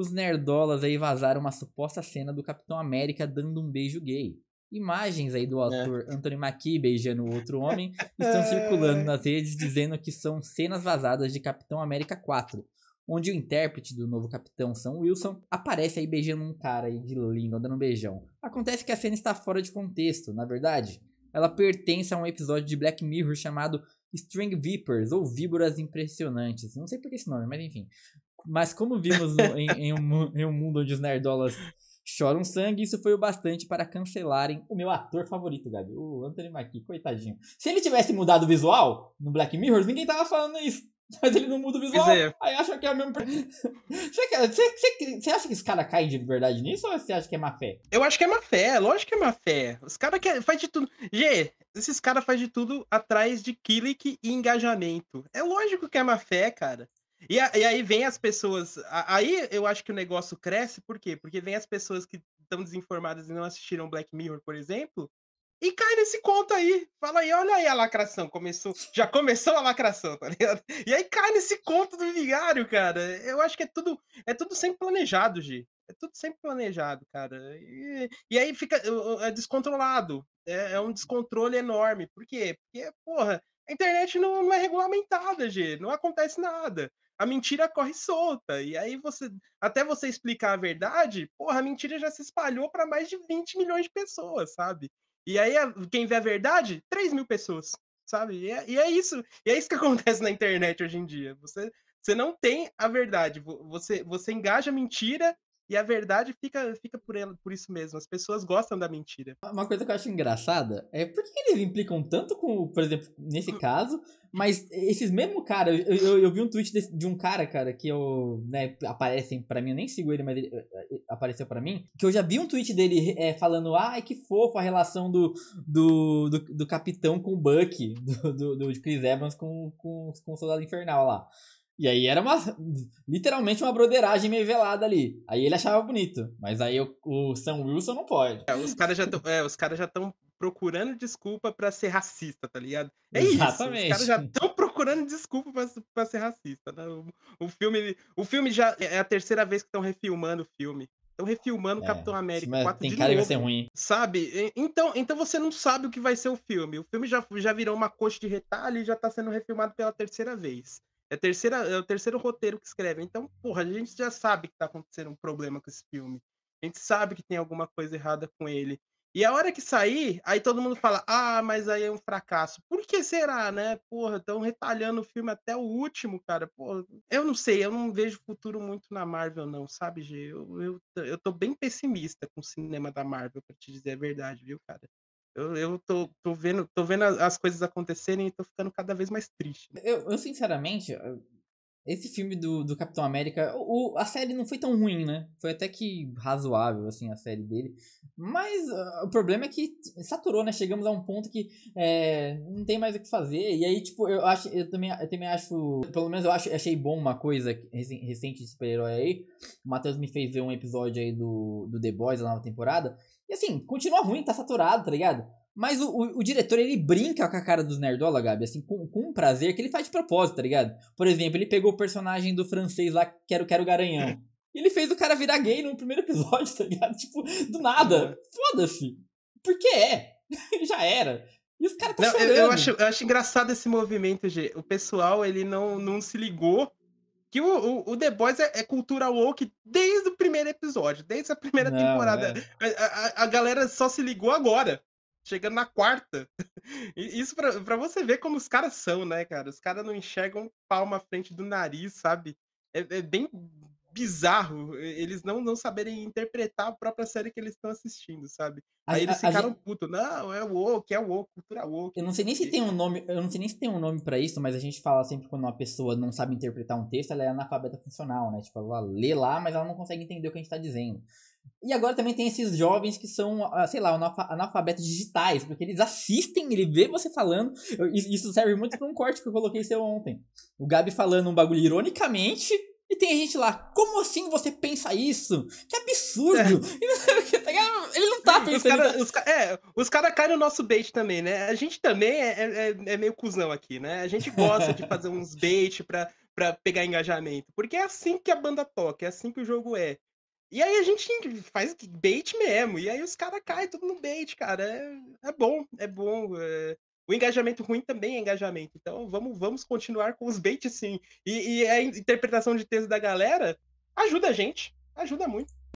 os nerdolas aí vazaram uma suposta cena do Capitão América dando um beijo gay. Imagens aí do ator é. Anthony Mackie beijando outro homem estão circulando nas redes dizendo que são cenas vazadas de Capitão América 4, onde o intérprete do novo Capitão Sam Wilson aparece aí beijando um cara aí de língua, dando um beijão. Acontece que a cena está fora de contexto, na verdade. Ela pertence a um episódio de Black Mirror chamado String Vipers, ou Víboras Impressionantes. Não sei por que esse nome, mas enfim. Mas como vimos no, em, em, um, em um mundo onde os nerdolas choram sangue, isso foi o bastante para cancelarem o meu ator favorito, Gabi, o Anthony Mackie, coitadinho. Se ele tivesse mudado o visual no Black Mirror, ninguém tava falando isso. Mas ele não muda o visual, aí acha que é o mesmo... você, você, você, acha que os caras caem de verdade nisso ou você acha que é má fé? Eu acho que é má fé, lógico que é má fé. Os caras que faz de tudo... G, esses caras fazem de tudo atrás de clique e engajamento. É lógico que é má fé, cara. E, a, e, aí vem as pessoas. A, aí eu acho que o negócio cresce, por quê? Porque vem as pessoas que estão desinformadas e não assistiram Black Mirror, por exemplo, e cai nesse conto aí. Fala aí, olha aí a lacração. Começou, já começou a lacração, tá ligado? E aí cai nesse conto do vigário, cara. Eu acho que é tudo, é tudo sempre planejado, Gi. É tudo sempre planejado, cara. E, e aí fica é descontrolado. É, é, um descontrole enorme. Por quê? Porque, porra, a internet não, não é regulamentada, G. Não acontece nada a mentira corre solta. E aí você, até você explicar a verdade, porra, a mentira já se espalhou para mais de 20 milhões de pessoas, sabe? E aí quem vê a verdade, 3 mil pessoas, sabe? E é, e é isso, e é isso que acontece na internet hoje em dia. Você, você não tem a verdade, você, você engaja a mentira e a verdade fica, fica por, ela, por isso mesmo. As pessoas gostam da mentira. Uma coisa que eu acho engraçada é por que eles implicam tanto com, por exemplo, nesse hum. caso, mas esses mesmo cara, eu, eu, eu vi um tweet desse, de um cara, cara, que eu, né, aparecem para mim, eu nem sigo ele, mas ele eh, eh, eh, apareceu para mim, que eu já vi um tweet dele é, falando, ai, que fofo a relação do, do, do, do capitão com o Buck, do, do, do Chris Evans com, com, com o Soldado Infernal lá. E aí era uma literalmente uma broderagem meio velada ali. Aí ele achava bonito, mas aí o, o Sam Wilson não pode. É, os caras já estão, é, os já estão procurando desculpa para ser racista, tá ligado? É Exatamente. isso. Os caras já estão procurando desculpa para ser racista. Né? O, o, filme, o filme já é a terceira vez que estão refilmando o filme. Estão refilmando é, Capitão América mas 4 tem de cara novo, que vai ser ruim. Sabe? Então, então você não sabe o que vai ser o filme. O filme já, já virou uma coxa de retalho e já está sendo refilmado pela terceira vez. É, terceira, é o terceiro roteiro que escreve. Então, porra, a gente já sabe que tá acontecendo um problema com esse filme. A gente sabe que tem alguma coisa errada com ele. E a hora que sair, aí todo mundo fala: ah, mas aí é um fracasso. Por que será, né? Porra, estão retalhando o filme até o último, cara. Porra, eu não sei, eu não vejo futuro muito na Marvel, não, sabe, G? Eu, eu, eu tô bem pessimista com o cinema da Marvel, pra te dizer a verdade, viu, cara? Eu, eu tô, tô vendo, tô vendo as coisas acontecerem e tô ficando cada vez mais triste. Né? Eu, eu sinceramente, esse filme do, do Capitão América, o, a série não foi tão ruim, né? Foi até que razoável, assim, a série dele. Mas uh, o problema é que saturou, né? Chegamos a um ponto que é, não tem mais o que fazer. E aí, tipo, eu acho, eu também, eu também acho, pelo menos eu acho, achei bom uma coisa recente de super-herói aí. O Matheus me fez ver um episódio aí do, do The Boys, da nova temporada. E assim, continua ruim, tá saturado, tá ligado? Mas o, o, o, diretor, ele brinca com a cara dos nerdola, Gabi, assim, com, com um prazer que ele faz de propósito, tá ligado? Por exemplo, ele pegou o personagem do francês lá, Quero Quero Garanhão. E ele fez o cara virar gay no primeiro episódio, tá ligado? Tipo, do nada. Uhum. Foda-se. Porque é. Já era. E os caras tá não, chorando. Eu, eu, acho, eu acho engraçado esse movimento, G. O pessoal, ele não, não se ligou que o, o, o, The Boys é, é cultura woke desde o primeiro episódio, desde a primeira não, temporada. É. A, a, a, galera só se ligou agora chegando na quarta. Isso pra, pra você ver como os caras são, né, cara? Os caras não enxergam palma à frente do nariz, sabe? É, é bem, bizarro eles não, não saberem interpretar a própria série que eles estão assistindo, sabe? A, Aí eles a, ficaram putos. não, é o woke, é woke, cultura woke. Eu não sei nem se tem um nome, eu não sei nem se tem um nome para isso, mas a gente fala sempre quando uma pessoa não sabe interpretar um texto, ela é analfabeta funcional, né? Tipo, ela lê lá, mas ela não consegue entender o que a gente tá dizendo. E agora também tem esses jovens que são, ah, sei lá, analfabetos digitais, porque eles assistem, ele vê você falando. Isso serve muito para um corte que eu coloquei seu ontem. O Gabi falando um bagulho ironicamente, e tem gente lá, como assim você pensa isso? Que absurdo! É. Tá Ele não tá é, pensando. Os cara, os, é, os caras caem no nosso bait também, né? A gente também é, é, é, é meio cuzão aqui, né? A gente gosta de fazer uns bait pra, pra pegar engajamento. Porque é assim que a banda toca, é assim que o jogo é. E aí a gente faz bait mesmo. E aí os caras caem tudo no bait, cara. É, é bom, é bom. É o engajamento ruim também é engajamento. Então vamos, vamos continuar com os baits sim. E, e a interpretação de texto da galera ajuda a gente, ajuda muito.